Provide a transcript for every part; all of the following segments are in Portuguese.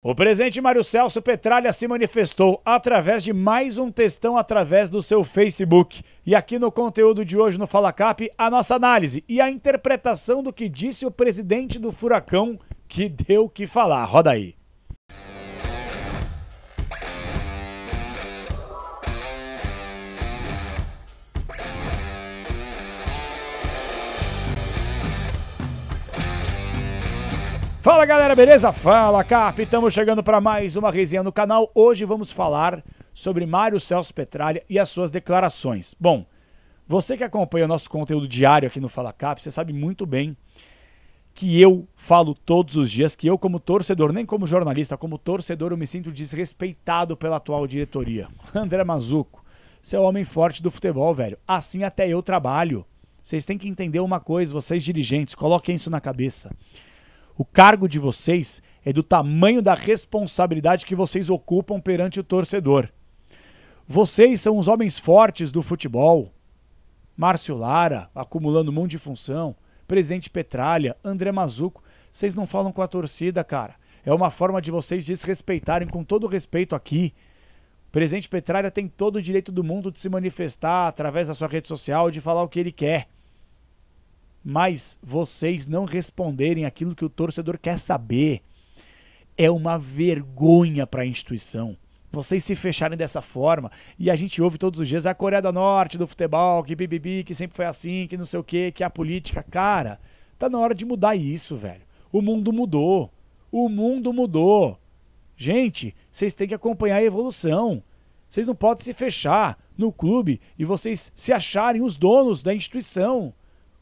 O presidente Mário Celso Petralha se manifestou através de mais um textão através do seu Facebook. E aqui no conteúdo de hoje no Fala Cap, a nossa análise e a interpretação do que disse o presidente do Furacão, que deu o que falar. Roda aí. Fala galera, beleza? Fala Cap, estamos chegando para mais uma resenha no canal. Hoje vamos falar sobre Mário Celso Petralha e as suas declarações. Bom, você que acompanha o nosso conteúdo diário aqui no Fala Cap, você sabe muito bem que eu falo todos os dias, que eu como torcedor, nem como jornalista, como torcedor eu me sinto desrespeitado pela atual diretoria. André Mazuco, você é o homem forte do futebol, velho. Assim até eu trabalho. Vocês têm que entender uma coisa, vocês dirigentes, coloquem isso na cabeça. O cargo de vocês é do tamanho da responsabilidade que vocês ocupam perante o torcedor. Vocês são os homens fortes do futebol. Márcio Lara, acumulando um monte de função. Presidente Petralha, André Mazuco. Vocês não falam com a torcida, cara. É uma forma de vocês desrespeitarem, com todo respeito aqui. O presidente Petralha tem todo o direito do mundo de se manifestar através da sua rede social, de falar o que ele quer mas vocês não responderem aquilo que o torcedor quer saber. É uma vergonha para a instituição. Vocês se fecharem dessa forma, e a gente ouve todos os dias a Coreia do Norte do futebol, que bibibi, que sempre foi assim, que não sei o que, que a política. Cara, tá na hora de mudar isso, velho. O mundo mudou. O mundo mudou. Gente, vocês têm que acompanhar a evolução. Vocês não podem se fechar no clube e vocês se acharem os donos da instituição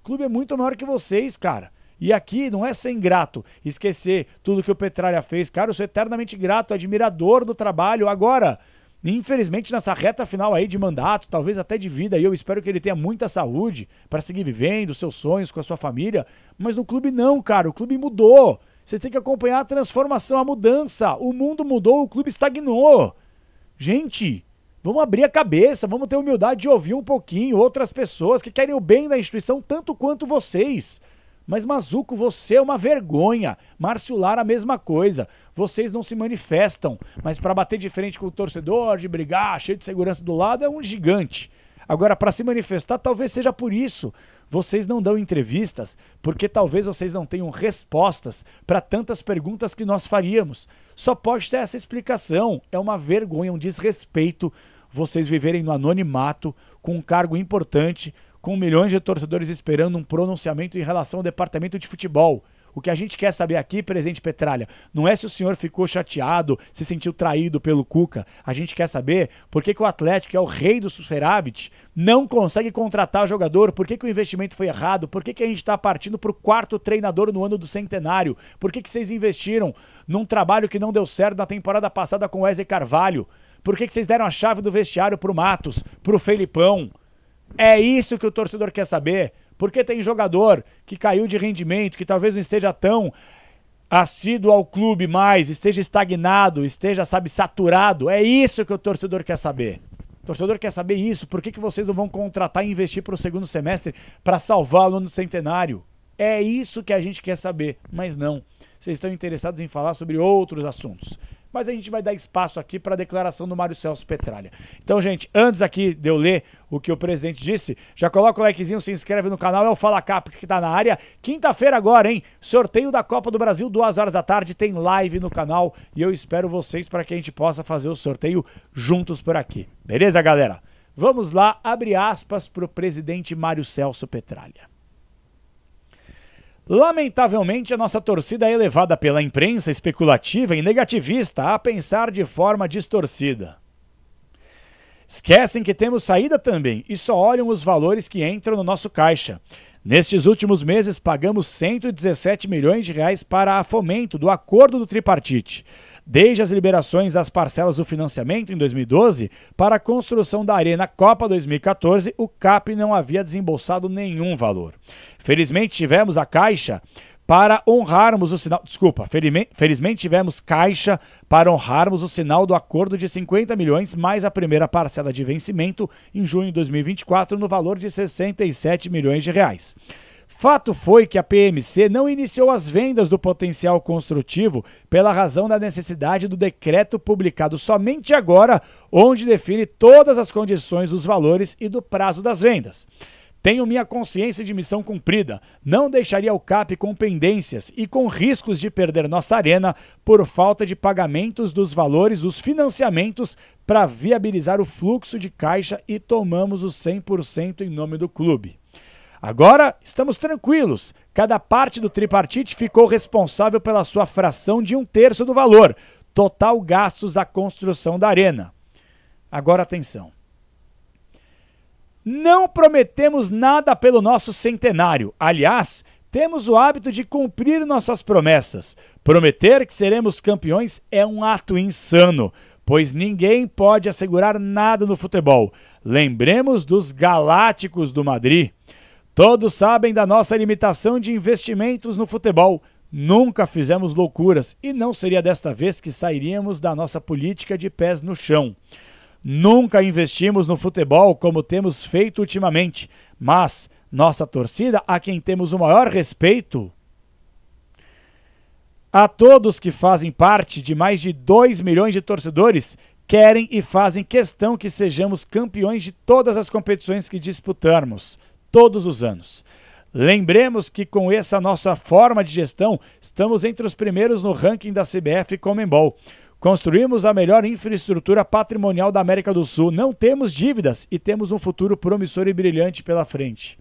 clube é muito maior que vocês, cara. E aqui não é ser ingrato, esquecer tudo que o Petralha fez. Cara, eu sou eternamente grato, admirador do trabalho. Agora, infelizmente, nessa reta final aí de mandato, talvez até de vida, e eu espero que ele tenha muita saúde para seguir vivendo seus sonhos com a sua família. Mas no clube não, cara, o clube mudou. Vocês têm que acompanhar a transformação, a mudança. O mundo mudou, o clube estagnou. Gente, Vamos abrir a cabeça, vamos ter humildade de ouvir um pouquinho outras pessoas que querem o bem da instituição tanto quanto vocês. Mas Mazuco, você é uma vergonha. Márcio Lara, a mesma coisa. Vocês não se manifestam, mas para bater de frente com o torcedor, de brigar, cheio de segurança do lado, é um gigante. Agora, para se manifestar, talvez seja por isso. Vocês não dão entrevistas, porque talvez vocês não tenham respostas para tantas perguntas que nós faríamos. Só pode ter essa explicação. É uma vergonha, um desrespeito vocês viverem no anonimato, com um cargo importante, com milhões de torcedores esperando um pronunciamento em relação ao departamento de futebol. O que a gente quer saber aqui, presidente Petralha, não é se o senhor ficou chateado, se sentiu traído pelo Cuca. A gente quer saber por que, que o Atlético, que é o rei do superávit, não consegue contratar jogador, por que, que o investimento foi errado, por que, que a gente está partindo para o quarto treinador no ano do centenário, por que, que vocês investiram num trabalho que não deu certo na temporada passada com o Eze Carvalho. Por que, que vocês deram a chave do vestiário pro Matos, pro Felipão? É isso que o torcedor quer saber. Porque tem jogador que caiu de rendimento, que talvez não esteja tão assíduo ao clube mais, esteja estagnado, esteja, sabe, saturado. É isso que o torcedor quer saber. O torcedor quer saber isso. Por que, que vocês não vão contratar e investir para o segundo semestre para salvar o ano centenário? É isso que a gente quer saber, mas não. Vocês estão interessados em falar sobre outros assuntos mas a gente vai dar espaço aqui para a declaração do Mário Celso Petralha. Então, gente, antes aqui de eu ler o que o presidente disse, já coloca o likezinho, se inscreve no canal, é o Fala Cap que está na área. Quinta-feira agora, hein? Sorteio da Copa do Brasil, duas horas da tarde, tem live no canal e eu espero vocês para que a gente possa fazer o sorteio juntos por aqui. Beleza, galera? Vamos lá, abre aspas para o presidente Mário Celso Petralha. Lamentavelmente, a nossa torcida é levada pela imprensa especulativa e negativista a pensar de forma distorcida. Esquecem que temos saída também e só olham os valores que entram no nosso caixa. Nestes últimos meses, pagamos 117 milhões de reais para a fomento do acordo do tripartite, desde as liberações das parcelas do financiamento em 2012 para a construção da Arena Copa 2014, o CAP não havia desembolsado nenhum valor. Felizmente tivemos a Caixa para honrarmos o sinal. Desculpa, felizmente tivemos caixa para honrarmos o sinal do acordo de 50 milhões mais a primeira parcela de vencimento em junho de 2024 no valor de 67 milhões de reais. Fato foi que a PMC não iniciou as vendas do potencial construtivo pela razão da necessidade do decreto publicado somente agora, onde define todas as condições, os valores e do prazo das vendas. Tenho minha consciência de missão cumprida. Não deixaria o CAP com pendências e com riscos de perder nossa arena por falta de pagamentos dos valores os financiamentos para viabilizar o fluxo de caixa e tomamos os 100% em nome do clube. Agora estamos tranquilos. Cada parte do tripartite ficou responsável pela sua fração de um terço do valor, total gastos da construção da arena. Agora atenção. Não prometemos nada pelo nosso centenário. Aliás, temos o hábito de cumprir nossas promessas. Prometer que seremos campeões é um ato insano, pois ninguém pode assegurar nada no futebol. Lembremos dos Galácticos do Madrid. Todos sabem da nossa limitação de investimentos no futebol. Nunca fizemos loucuras e não seria desta vez que sairíamos da nossa política de pés no chão. Nunca investimos no futebol como temos feito ultimamente, mas nossa torcida, a quem temos o maior respeito, a todos que fazem parte de mais de 2 milhões de torcedores, querem e fazem questão que sejamos campeões de todas as competições que disputarmos, todos os anos. Lembremos que com essa nossa forma de gestão, estamos entre os primeiros no ranking da CBF e Comembol. Construímos a melhor infraestrutura patrimonial da América do Sul. Não temos dívidas e temos um futuro promissor e brilhante pela frente.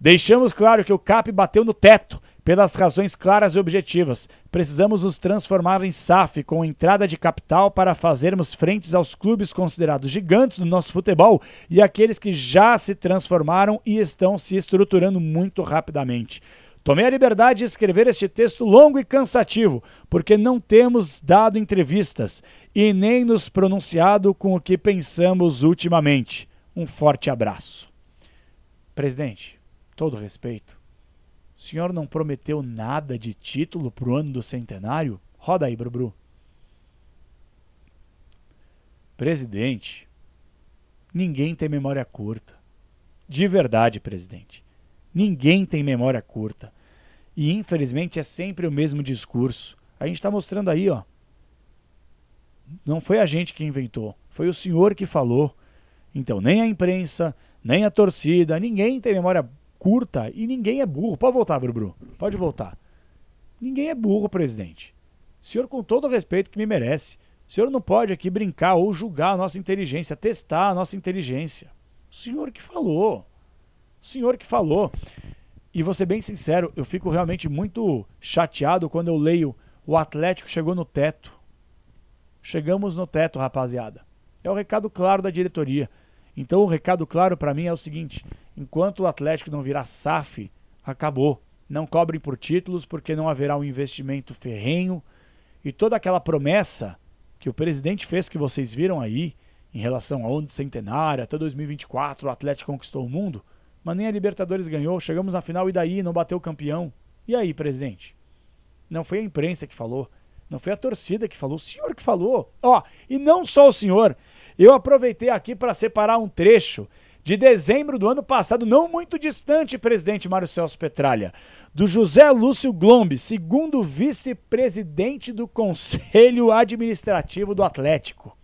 Deixamos claro que o CAP bateu no teto pelas razões claras e objetivas. Precisamos nos transformar em SAF com entrada de capital para fazermos frentes aos clubes considerados gigantes do nosso futebol e aqueles que já se transformaram e estão se estruturando muito rapidamente. Tomei a liberdade de escrever este texto longo e cansativo, porque não temos dado entrevistas e nem nos pronunciado com o que pensamos ultimamente. Um forte abraço. Presidente, todo respeito, o senhor não prometeu nada de título para o ano do centenário? Roda aí, Brubru. Presidente, ninguém tem memória curta. De verdade, presidente. Ninguém tem memória curta. E infelizmente é sempre o mesmo discurso. A gente está mostrando aí, ó. Não foi a gente que inventou, foi o senhor que falou. Então, nem a imprensa, nem a torcida, ninguém tem memória curta e ninguém é burro. Pode voltar, Bru. Pode voltar. Ninguém é burro, presidente. O senhor, com todo o respeito que me merece, o senhor não pode aqui brincar ou julgar a nossa inteligência, testar a nossa inteligência. O senhor que falou. O senhor que falou. E vou ser bem sincero, eu fico realmente muito chateado quando eu leio o Atlético chegou no teto. Chegamos no teto, rapaziada. É o recado claro da diretoria. Então o recado claro para mim é o seguinte: enquanto o Atlético não virar SAF, acabou. Não cobrem por títulos porque não haverá um investimento ferrenho e toda aquela promessa que o presidente fez que vocês viram aí em relação à onda centenária até 2024, o Atlético conquistou o mundo mas nem a Libertadores ganhou, chegamos na final e daí não bateu o campeão. E aí, presidente? Não foi a imprensa que falou, não foi a torcida que falou, o senhor que falou. Ó, e não só o senhor. Eu aproveitei aqui para separar um trecho de dezembro do ano passado, não muito distante, presidente Mário Celso Petralha, do José Lúcio Glombe, segundo vice-presidente do Conselho Administrativo do Atlético.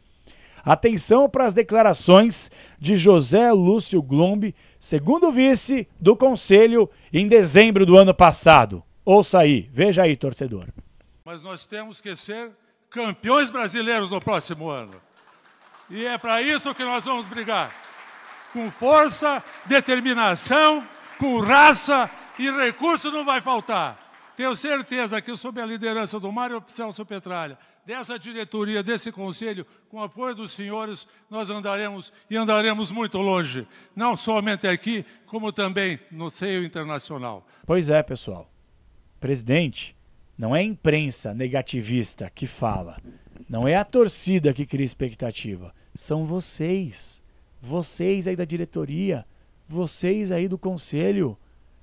Atenção para as declarações de José Lúcio Glombe, segundo vice do Conselho, em dezembro do ano passado. Ouça aí, veja aí, torcedor. Mas nós temos que ser campeões brasileiros no próximo ano. E é para isso que nós vamos brigar. Com força, determinação, com raça e recurso não vai faltar. Tenho certeza que, sob a liderança do Mário Celso Petralha, dessa diretoria, desse conselho, com o apoio dos senhores, nós andaremos e andaremos muito longe, não somente aqui, como também no seio internacional. Pois é, pessoal. Presidente, não é a imprensa negativista que fala, não é a torcida que cria expectativa, são vocês. Vocês aí da diretoria, vocês aí do conselho.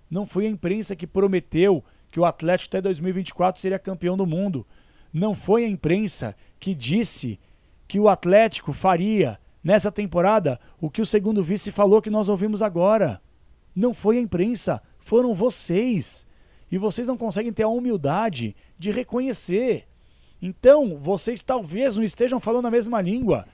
Não foi a imprensa que prometeu que o Atlético até 2024 seria campeão do mundo. Não foi a imprensa que disse que o Atlético faria nessa temporada o que o segundo vice falou que nós ouvimos agora. Não foi a imprensa, foram vocês. E vocês não conseguem ter a humildade de reconhecer. Então, vocês talvez não estejam falando a mesma língua,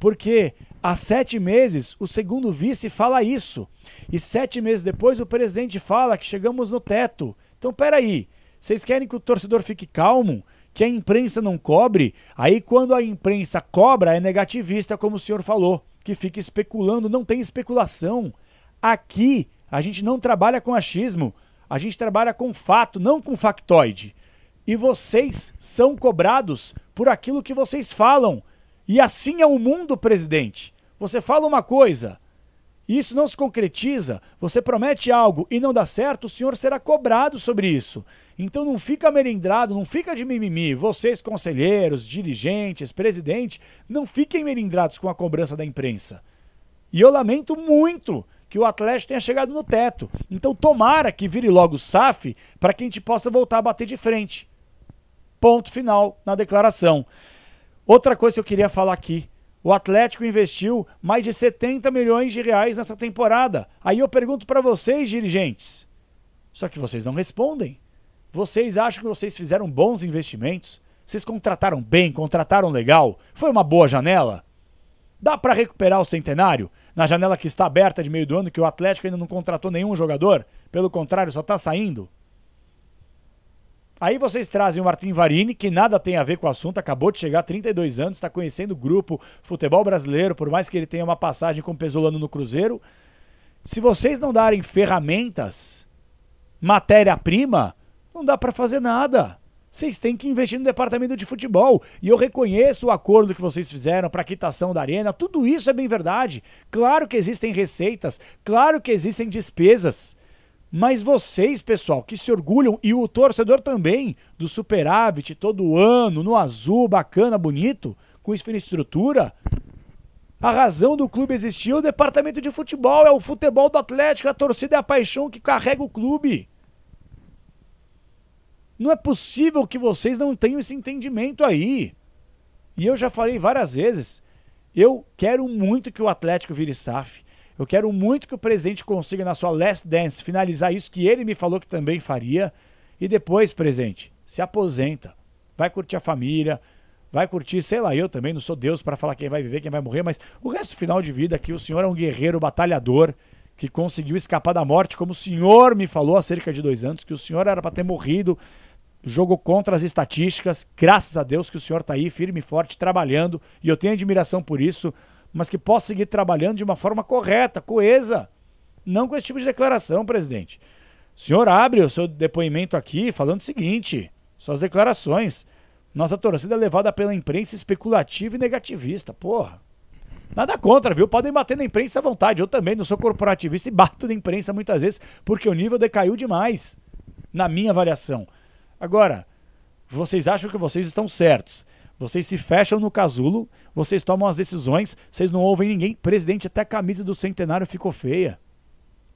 porque há sete meses o segundo vice fala isso, e sete meses depois o presidente fala que chegamos no teto, então, peraí, vocês querem que o torcedor fique calmo? Que a imprensa não cobre? Aí, quando a imprensa cobra, é negativista, como o senhor falou, que fica especulando. Não tem especulação. Aqui, a gente não trabalha com achismo, a gente trabalha com fato, não com factoide. E vocês são cobrados por aquilo que vocês falam. E assim é o mundo, presidente. Você fala uma coisa, e isso não se concretiza, você promete algo e não dá certo, o senhor será cobrado sobre isso. Então não fica melindrado, não fica de mimimi. Vocês, conselheiros, dirigentes, presidente, não fiquem melindrados com a cobrança da imprensa. E eu lamento muito que o Atlético tenha chegado no teto. Então tomara que vire logo o SAF para que a gente possa voltar a bater de frente. Ponto final na declaração. Outra coisa que eu queria falar aqui o Atlético investiu mais de 70 milhões de reais nessa temporada. Aí eu pergunto para vocês, dirigentes. Só que vocês não respondem. Vocês acham que vocês fizeram bons investimentos? Vocês contrataram bem, contrataram legal? Foi uma boa janela? Dá para recuperar o centenário? Na janela que está aberta de meio do ano, que o Atlético ainda não contratou nenhum jogador? Pelo contrário, só está saindo? Aí vocês trazem o Martin Varini, que nada tem a ver com o assunto, acabou de chegar, 32 anos, está conhecendo o grupo futebol brasileiro, por mais que ele tenha uma passagem como Pesolano no Cruzeiro. Se vocês não darem ferramentas, matéria-prima, não dá para fazer nada. Vocês têm que investir no departamento de futebol. E eu reconheço o acordo que vocês fizeram para a quitação da arena. Tudo isso é bem verdade. Claro que existem receitas, claro que existem despesas. Mas vocês, pessoal, que se orgulham, e o torcedor também, do superávit todo ano, no azul, bacana, bonito, com infraestrutura, a razão do clube existir é o departamento de futebol, é o futebol do Atlético, a torcida é a paixão que carrega o clube. Não é possível que vocês não tenham esse entendimento aí. E eu já falei várias vezes, eu quero muito que o Atlético vire SAF. Eu quero muito que o presidente consiga, na sua last dance, finalizar isso que ele me falou que também faria. E depois, presidente, se aposenta. Vai curtir a família, vai curtir, sei lá, eu também não sou Deus para falar quem vai viver, quem vai morrer, mas o resto final de vida aqui, o senhor é um guerreiro batalhador que conseguiu escapar da morte, como o senhor me falou há cerca de dois anos, que o senhor era para ter morrido, jogou contra as estatísticas. Graças a Deus que o senhor está aí, firme e forte, trabalhando, e eu tenho admiração por isso mas que possa seguir trabalhando de uma forma correta, coesa. Não com esse tipo de declaração, presidente. O senhor abre o seu depoimento aqui falando o seguinte: suas declarações. Nossa torcida é levada pela imprensa especulativa e negativista. Porra. Nada contra, viu? Podem bater na imprensa à vontade. Eu também não sou corporativista e bato na imprensa muitas vezes porque o nível decaiu demais, na minha avaliação. Agora, vocês acham que vocês estão certos. Vocês se fecham no casulo, vocês tomam as decisões, vocês não ouvem ninguém. Presidente, até a camisa do centenário ficou feia.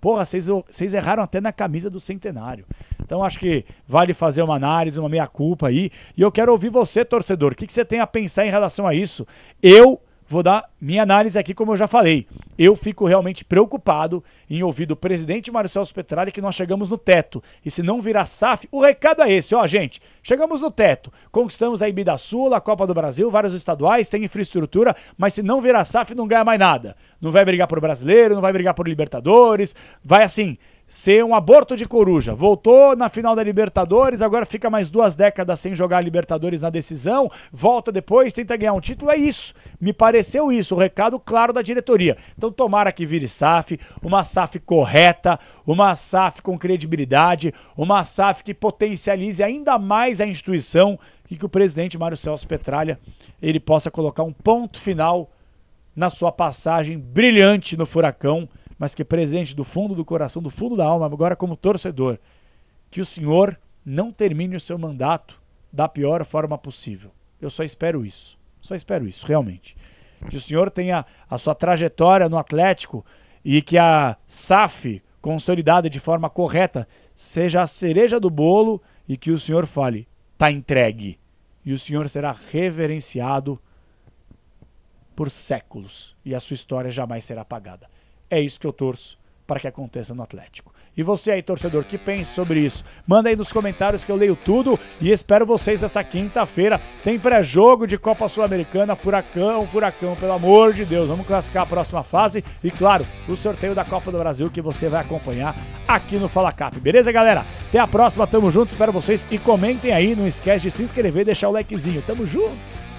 Porra, vocês, vocês erraram até na camisa do centenário. Então acho que vale fazer uma análise, uma meia-culpa aí. E eu quero ouvir você, torcedor. O que, que você tem a pensar em relação a isso? Eu vou dar minha análise aqui, como eu já falei. Eu fico realmente preocupado em ouvir do presidente Marcelo Petralha que nós chegamos no teto. E se não virar SAF, o recado é esse, ó, gente. Chegamos no teto. Conquistamos a Sul, a Copa do Brasil, vários estaduais, tem infraestrutura, mas se não virar SAF, não ganha mais nada. Não vai brigar por brasileiro, não vai brigar por Libertadores, vai assim ser um aborto de coruja. Voltou na final da Libertadores, agora fica mais duas décadas sem jogar a Libertadores na decisão, volta depois, tenta ganhar um título, é isso. Me pareceu isso, o recado claro da diretoria. Então tomara que vire SAF, uma SAF correta, uma SAF com credibilidade, uma SAF que potencialize ainda mais a instituição e que o presidente Mário Celso Petralha ele possa colocar um ponto final na sua passagem brilhante no Furacão mas que presente do fundo do coração, do fundo da alma, agora como torcedor, que o senhor não termine o seu mandato da pior forma possível. Eu só espero isso. Só espero isso, realmente. Que o senhor tenha a sua trajetória no Atlético e que a SAF, consolidada de forma correta, seja a cereja do bolo e que o senhor fale, tá entregue. E o senhor será reverenciado por séculos e a sua história jamais será apagada. É isso que eu torço para que aconteça no Atlético. E você aí, torcedor, que pensa sobre isso? Manda aí nos comentários que eu leio tudo e espero vocês essa quinta-feira. Tem pré-jogo de Copa Sul-Americana, furacão, furacão, pelo amor de Deus. Vamos classificar a próxima fase e, claro, o sorteio da Copa do Brasil que você vai acompanhar aqui no Fala Cap. Beleza, galera? Até a próxima, tamo junto, espero vocês e comentem aí. Não esquece de se inscrever e deixar o likezinho. Tamo junto!